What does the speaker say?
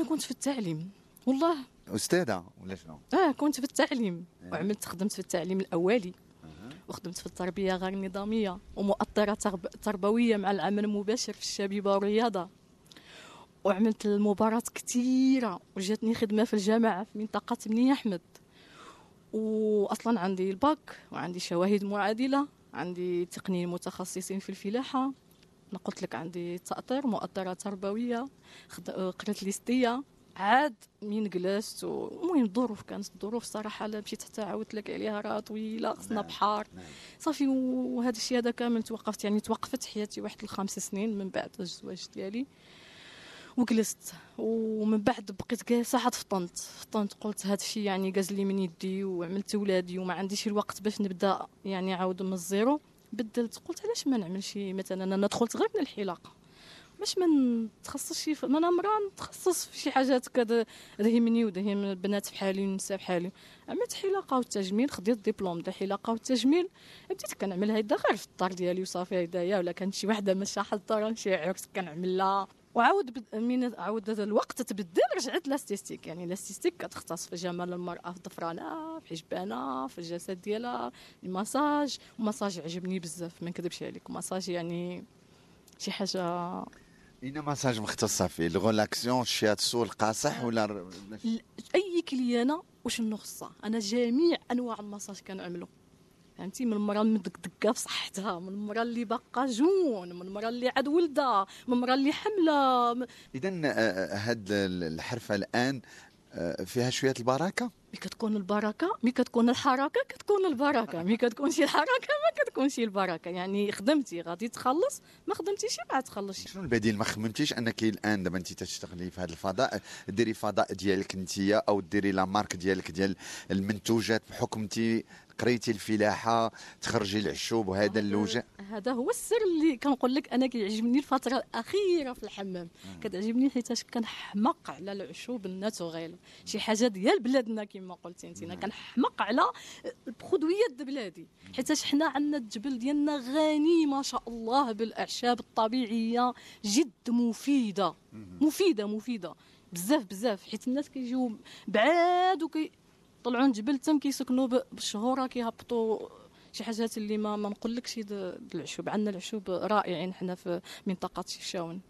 انا كنت في التعليم والله استاذه ولا شنو اه كنت في التعليم إيه. وعملت خدمت في التعليم الاولي وخدمت في التربيه غير النظاميه ومؤطره تربويه مع العمل المباشر في الشبيبه والرياضه وعملت المباراه كثيره وجاتني خدمه في الجامعه في منطقه بني احمد واصلا عندي الباك وعندي شواهد معادله عندي تقنيين متخصصين في الفلاحه انا قلت لك عندي تاطير مؤثرات تربويه قريت ليستيه عاد مين جلست المهم الظروف كانت الظروف صراحه لا مشيت حتى عاودت لك عليها راه طويله خصنا نعم، بحار نعم. صافي وهذا الشيء هذا كامل توقفت يعني توقفت حياتي واحد الخمس سنين من بعد الزواج ديالي وجلست ومن بعد بقيت جالسه حد فطنت فطنت قلت هذا الشيء يعني جاز لي من يدي وعملت ولادي وما عنديش الوقت باش نبدا يعني عاود من الزيرو بدلت قلت علاش ما نعملش مثلا انا دخلت غير من الحلاقه باش ما نتخصصش في انا امراه نتخصص في شي حاجات كذا رهمني ودهم البنات بحالي والنساء بحالي عملت حلاقه والتجميل خديت ديبلوم ديال حلاقه والتجميل بديت كنعمل هيدا غير في الدار ديالي وصافي هدايا ولا كانت شي وحده ماشيه حاضره شي عرس كنعمل لها وعاود من عاود الوقت تبدل رجعت لاستيستيك يعني لاستيستيك كتختص في جمال المراه في الضفرانه في حجبانه في الجسد ديالها المساج المساج عجبني بزاف ما نكذبش عليك المساج يعني شي حاجه اين مساج مختصه فيه الغولاكسيون الشياتسو القاصح ولا اي كليانه وشنو خصها انا جميع انواع المساج كنعملو فهمتي من المراه المدقدقه في صحتها من المرا اللي باقا جون من المرا اللي عاد ولدها من المرا اللي حمله اذا آه، آه، هاد الحرفه الان فيها شويه البركه مي كتكون البركه مي كتكون الحركه كتكون البركه مي كتكونش الحركه ما كتكونش البركه يعني خدمتي غادي تخلص ما خدمتيش ما تخلصش شنو البديل ما خممتيش انك الان دابا انت تشتغلي في هذا الفضاء ديري فضاء ديالك انت او ديري لا مارك ديالك ديال المنتوجات بحكم انت قريتي الفلاحه تخرجي العشوب وهذا اللوجه أه، هذا هو السر اللي كنقول لك انا كيعجبني الفتره الاخيره في الحمام كتعجبني حيت كنحمق على العشوب الناتوغيل شي حاجه ديال بلادنا كما قلتي انت كنحمق على الخدويات بلادي حيت حنا عندنا الجبل ديالنا غني ما شاء الله بالاعشاب الطبيعيه جد مفيده مفيده مفيده بزاف بزاف حيت الناس كيجيو بعاد وكي طلعوا جبل تم كيسكنوا بالشهوره كيهبطوا شي حاجات اللي ما ما نقولكش العشوب عندنا العشوب رائعين حنا في منطقه الشاون